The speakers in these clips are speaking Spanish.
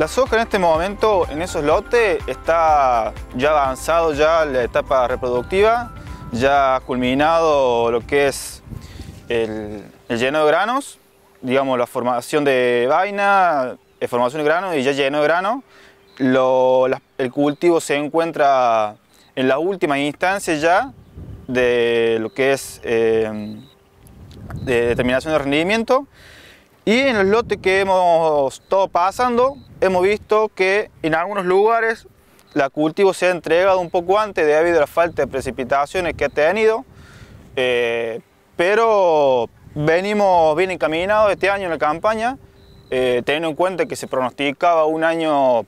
La soja en este momento, en esos lotes, está ya avanzado ya la etapa reproductiva, ya ha culminado lo que es el, lleno de granos, digamos la formación de vaina, formación de grano y ya lleno de grano. el cultivo se encuentra en la última instancia ya de lo que es eh, determinación de rendimiento. Y en los lotes que hemos estado pasando, hemos visto que en algunos lugares la cultivo se ha entregado un poco antes debido a la falta de precipitaciones que ha tenido, eh, pero venimos bien encaminados este año en la campaña, eh, teniendo en cuenta que se pronosticaba un año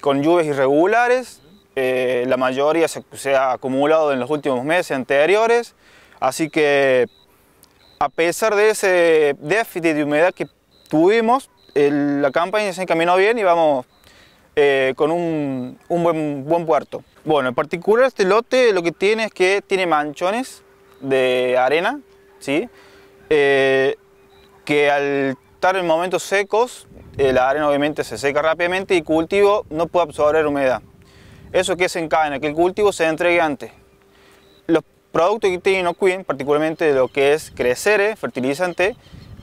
con lluvias irregulares, eh, la mayoría se, se ha acumulado en los últimos meses anteriores, así que a pesar de ese déficit de humedad que tuvimos, la campaña se encaminó bien y vamos eh, con un, buen, puerto. Bueno, en particular este lote lo que tiene es que tiene manchones de arena, ¿sí? Eh, que al estar en momentos secos, eh, la arena obviamente se seca rápidamente y el cultivo no puede absorber humedad. Eso que se encadena, que el cultivo se entregue antes producto que tiene Inocuin, particularmente lo que es creceres, eh, fertilizante,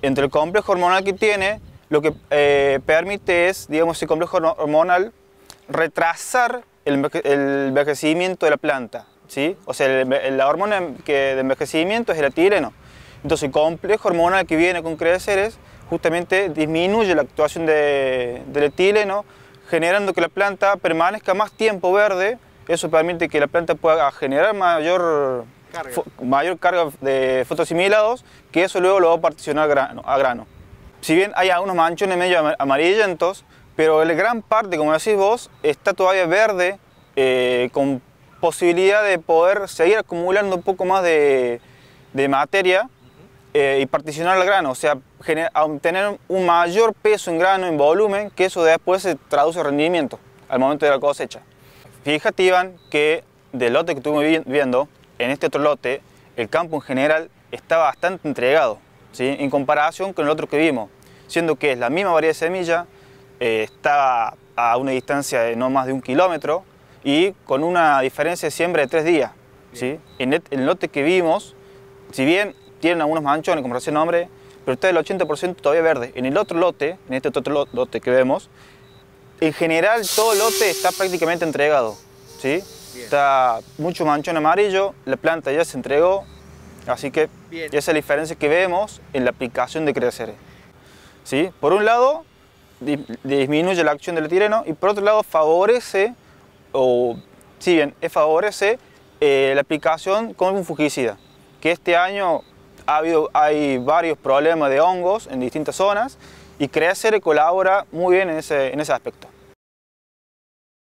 entre el complejo hormonal que tiene, lo que eh, permite es, digamos, el complejo hormonal retrasar el, el envejecimiento de la planta. ¿sí? O sea, la hormona em-, que de envejecimiento es el etileno, Entonces, el complejo hormonal que viene con creceres justamente disminuye la actuación de, del etileno, generando que la planta permanezca más tiempo verde. Eso permite que la planta pueda generar mayor mayor carga de fotosimilados, que eso luego lo va a particionar a grano. Si bien hay algunos manchones medio amarillentos, pero la gran parte, como decís vos, está todavía verde, eh, con posibilidad de poder seguir acumulando un poco más de, materia eh, y particionar al grano, o sea, obtener un mayor peso en grano, en volumen, que eso después se traduce en rendimiento al momento de la cosecha. Fíjate, Iván, que del lote que estuve viendo, en este otro lote, el campo en general está bastante entregado, ¿sí? en comparación con el otro que vimos, siendo que es la misma variedad de semilla, eh, está a una distancia de no más de un kilómetro y con una diferencia de siembra de tres días. En, el, lote que vimos, si bien tienen algunos manchones, como recién nombre, pero está el 80% todavía verde. En el otro lote, en este otro lote que vemos, en general todo el lote está prácticamente entregado. ¿sí? Está mucho manchón amarillo, la planta ya se entregó, así que esa es la diferencia que vemos en la aplicación de Crecer. ¿Sí? Por un lado, disminuye la acción del tireno y por otro lado favorece, o si bien favorece eh, la aplicación con un fungicida, que este año ha habido, hay varios problemas de hongos en distintas zonas y Crecer colabora muy bien en en ese aspecto.